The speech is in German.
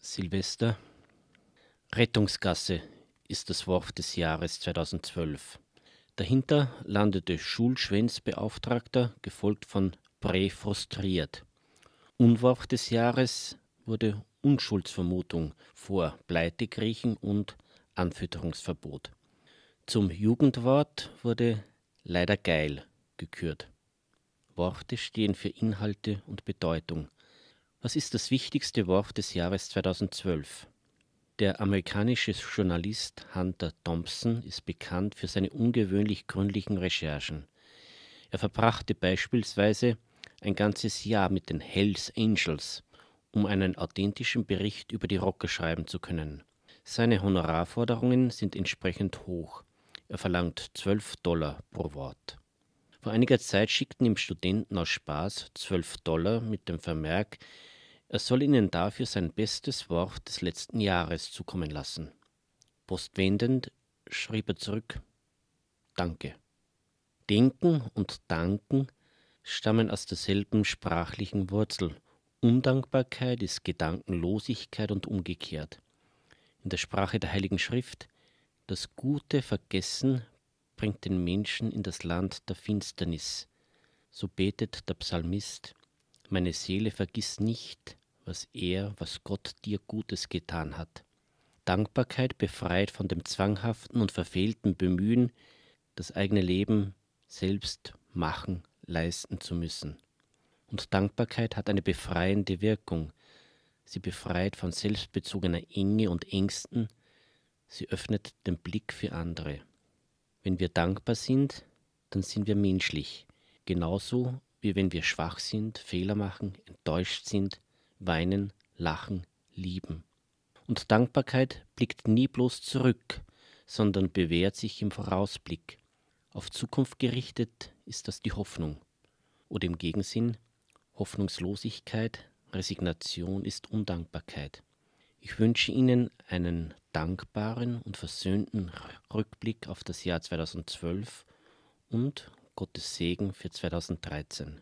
Silvester. Rettungsgasse ist das Wort des Jahres 2012. Dahinter landete Schulschwänzbeauftragter, gefolgt von Präfrustriert. Unwort des Jahres wurde Unschuldsvermutung vor Pleitegriechen und Anfütterungsverbot. Zum Jugendwort wurde leider geil gekürt. Worte stehen für Inhalte und Bedeutung. Was ist das wichtigste Wort des Jahres 2012? Der amerikanische Journalist Hunter Thompson ist bekannt für seine ungewöhnlich gründlichen Recherchen. Er verbrachte beispielsweise ein ganzes Jahr mit den Hells Angels, um einen authentischen Bericht über die Rocker schreiben zu können. Seine Honorarforderungen sind entsprechend hoch. Er verlangt 12 Dollar pro Wort. Vor einiger Zeit schickten ihm Studenten aus Spaß 12 Dollar mit dem Vermerk, er soll ihnen dafür sein bestes Wort des letzten Jahres zukommen lassen. Postwendend schrieb er zurück Danke. Denken und Danken stammen aus derselben sprachlichen Wurzel. Undankbarkeit ist Gedankenlosigkeit und umgekehrt. In der Sprache der Heiligen Schrift, das gute Vergessen bringt den Menschen in das Land der Finsternis. So betet der Psalmist, meine Seele vergiss nicht, was er, was Gott dir Gutes getan hat. Dankbarkeit befreit von dem zwanghaften und verfehlten Bemühen, das eigene Leben selbst machen, leisten zu müssen. Und Dankbarkeit hat eine befreiende Wirkung. Sie befreit von selbstbezogener Enge und Ängsten, sie öffnet den Blick für andere. Wenn wir dankbar sind, dann sind wir menschlich, genauso wie wenn wir schwach sind, Fehler machen, enttäuscht sind, weinen, lachen, lieben. Und Dankbarkeit blickt nie bloß zurück, sondern bewährt sich im Vorausblick. Auf Zukunft gerichtet ist das die Hoffnung. Oder im Gegensinn, Hoffnungslosigkeit, Resignation ist Undankbarkeit. Ich wünsche Ihnen einen dankbaren und versöhnten Rückblick auf das Jahr 2012 und Gottes Segen für 2013.